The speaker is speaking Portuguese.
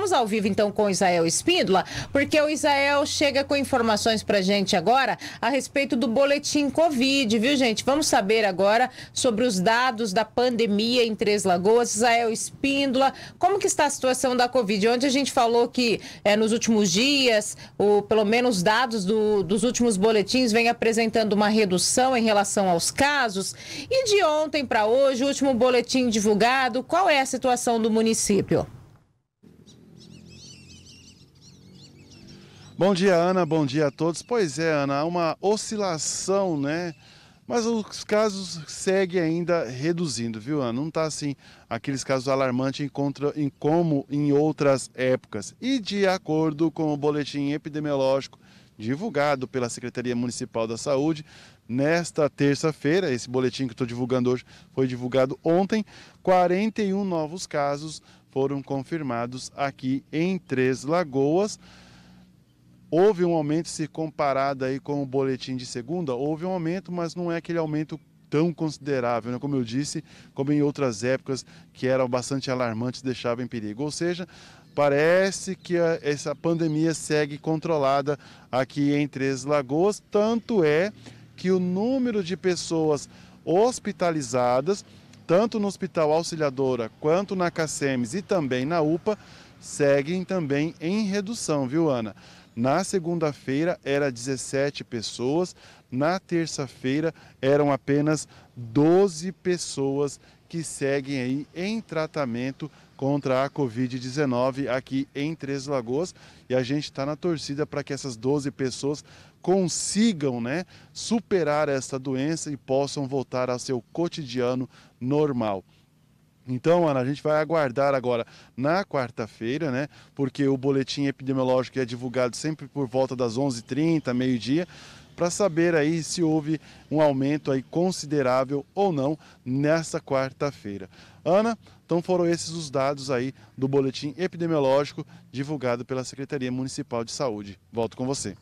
Vamos ao vivo então com o Israel Espíndola, porque o Israel chega com informações para gente agora a respeito do boletim Covid, viu gente? Vamos saber agora sobre os dados da pandemia em Três Lagoas. Israel Espíndola, como que está a situação da Covid? Onde a gente falou que é, nos últimos dias, ou pelo menos dados do, dos últimos boletins vem apresentando uma redução em relação aos casos. E de ontem para hoje, o último boletim divulgado, qual é a situação do município? Bom dia, Ana. Bom dia a todos. Pois é, Ana, há uma oscilação, né? Mas os casos seguem ainda reduzindo, viu, Ana? Não está assim aqueles casos alarmantes em como em outras épocas. E de acordo com o boletim epidemiológico divulgado pela Secretaria Municipal da Saúde, nesta terça-feira, esse boletim que estou divulgando hoje foi divulgado ontem, 41 novos casos foram confirmados aqui em Três Lagoas. Houve um aumento, se comparado aí com o boletim de segunda, houve um aumento, mas não é aquele aumento tão considerável, né? como eu disse, como em outras épocas que eram bastante alarmantes, deixavam em perigo. Ou seja, parece que a, essa pandemia segue controlada aqui em Três Lagoas, tanto é que o número de pessoas hospitalizadas, tanto no Hospital Auxiliadora quanto na CACEMES e também na UPA, seguem também em redução, viu, Ana? Na segunda-feira era 17 pessoas, na terça-feira eram apenas 12 pessoas que seguem aí em tratamento contra a Covid-19 aqui em Três Lagoas. E a gente está na torcida para que essas 12 pessoas consigam né, superar essa doença e possam voltar ao seu cotidiano normal. Então, Ana, a gente vai aguardar agora na quarta-feira, né? Porque o boletim epidemiológico é divulgado sempre por volta das 11h30, meio-dia, para saber aí se houve um aumento aí considerável ou não nessa quarta-feira. Ana, então foram esses os dados aí do boletim epidemiológico divulgado pela Secretaria Municipal de Saúde. Volto com você.